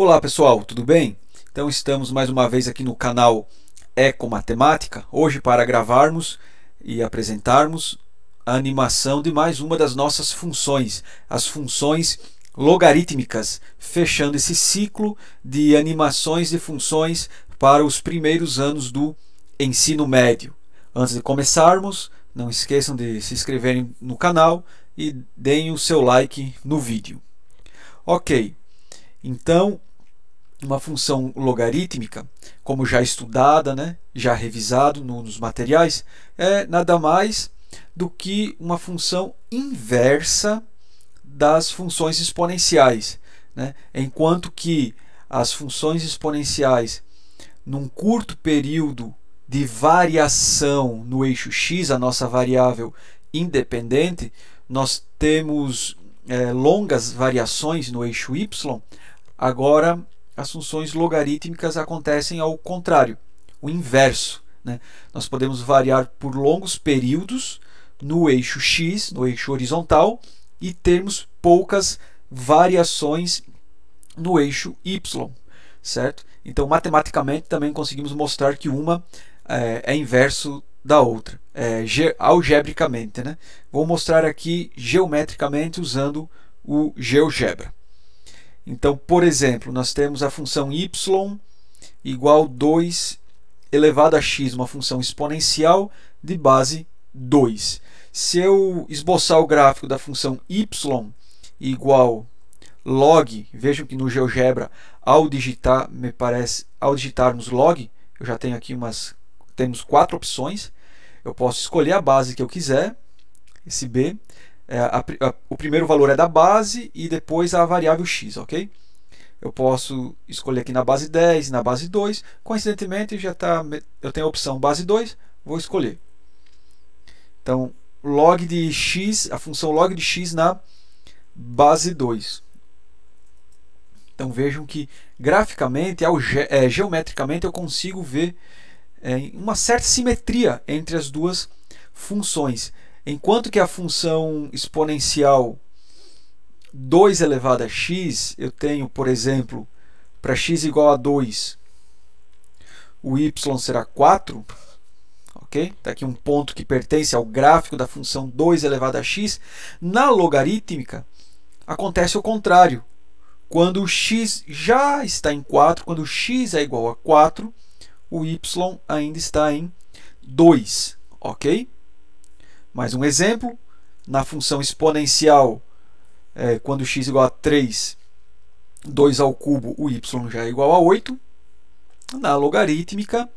Olá pessoal, tudo bem? Então estamos mais uma vez aqui no canal Eco Matemática, hoje para gravarmos e apresentarmos a animação de mais uma das nossas funções, as funções logarítmicas, fechando esse ciclo de animações de funções para os primeiros anos do ensino médio. Antes de começarmos, não esqueçam de se inscreverem no canal e deem o seu like no vídeo. Ok, então uma função logarítmica, como já estudada, né, já revisado no, nos materiais, é nada mais do que uma função inversa das funções exponenciais. Né? Enquanto que as funções exponenciais, num curto período de variação no eixo x, a nossa variável independente, nós temos é, longas variações no eixo y. Agora, as funções logarítmicas acontecem ao contrário, o inverso. Né? Nós podemos variar por longos períodos no eixo x, no eixo horizontal, e termos poucas variações no eixo y, certo? Então, matematicamente, também conseguimos mostrar que uma é, é inverso da outra, é, algebricamente. Né? Vou mostrar aqui geometricamente usando o GeoGebra. Então, por exemplo, nós temos a função y igual a 2 elevado a x, uma função exponencial de base 2. Se eu esboçar o gráfico da função y igual log, vejam que no GeoGebra, ao digitar, me parece, ao digitarmos log, eu já tenho aqui umas temos quatro opções. Eu posso escolher a base que eu quiser, esse b é, a, a, o primeiro valor é da base e depois a variável x, ok? Eu posso escolher aqui na base 10 na base 2. Coincidentemente, já tá, eu tenho a opção base 2, vou escolher. Então, log de x, a função log de x na base 2. Então vejam que graficamente, é, geometricamente, eu consigo ver é, uma certa simetria entre as duas funções. Enquanto que a função exponencial 2 elevado a x, eu tenho, por exemplo, para x igual a 2, o y será 4, ok? Está aqui um ponto que pertence ao gráfico da função 2 elevado a x. Na logarítmica, acontece o contrário. Quando o x já está em 4, quando x é igual a 4, o y ainda está em 2, ok? Mais um exemplo, na função exponencial, é, quando x igual a 3, 2 ao cubo, o y já é igual a 8. Na logarítmica,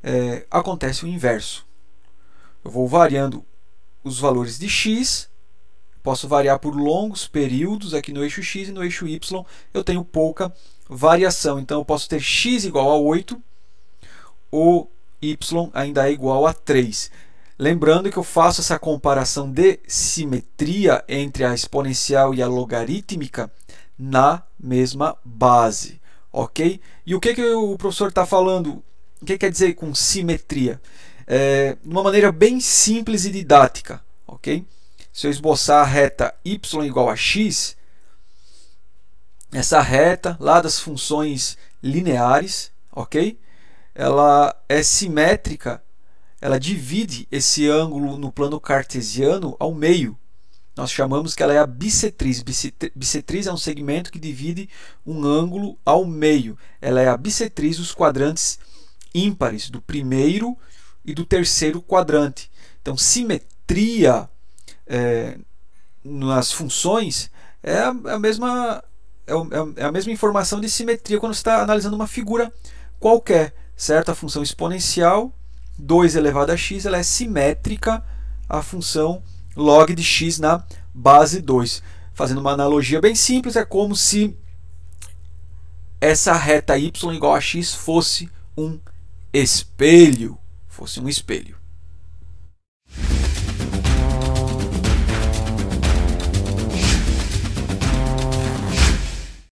é, acontece o inverso. Eu vou variando os valores de x, posso variar por longos períodos aqui no eixo x e no eixo y eu tenho pouca variação. Então eu posso ter x igual a 8, o y ainda é igual a 3. Lembrando que eu faço essa comparação de simetria entre a exponencial e a logarítmica na mesma base, ok? E o que, que o professor está falando? O que quer dizer com simetria? É, de uma maneira bem simples e didática, ok? Se eu esboçar a reta y igual a x, essa reta lá das funções lineares, ok? Ela é simétrica ela divide esse ângulo no plano cartesiano ao meio. Nós chamamos que ela é a bissetriz. Bissetriz é um segmento que divide um ângulo ao meio. Ela é a bissetriz dos quadrantes ímpares, do primeiro e do terceiro quadrante. Então, simetria é, nas funções é a, é a mesma é, é, é a mesma informação de simetria quando você está analisando uma figura qualquer, certo? A função exponencial 2 elevado a x ela é simétrica à função log de x na base 2. Fazendo uma analogia bem simples, é como se essa reta y igual a x fosse um espelho. Fosse um espelho.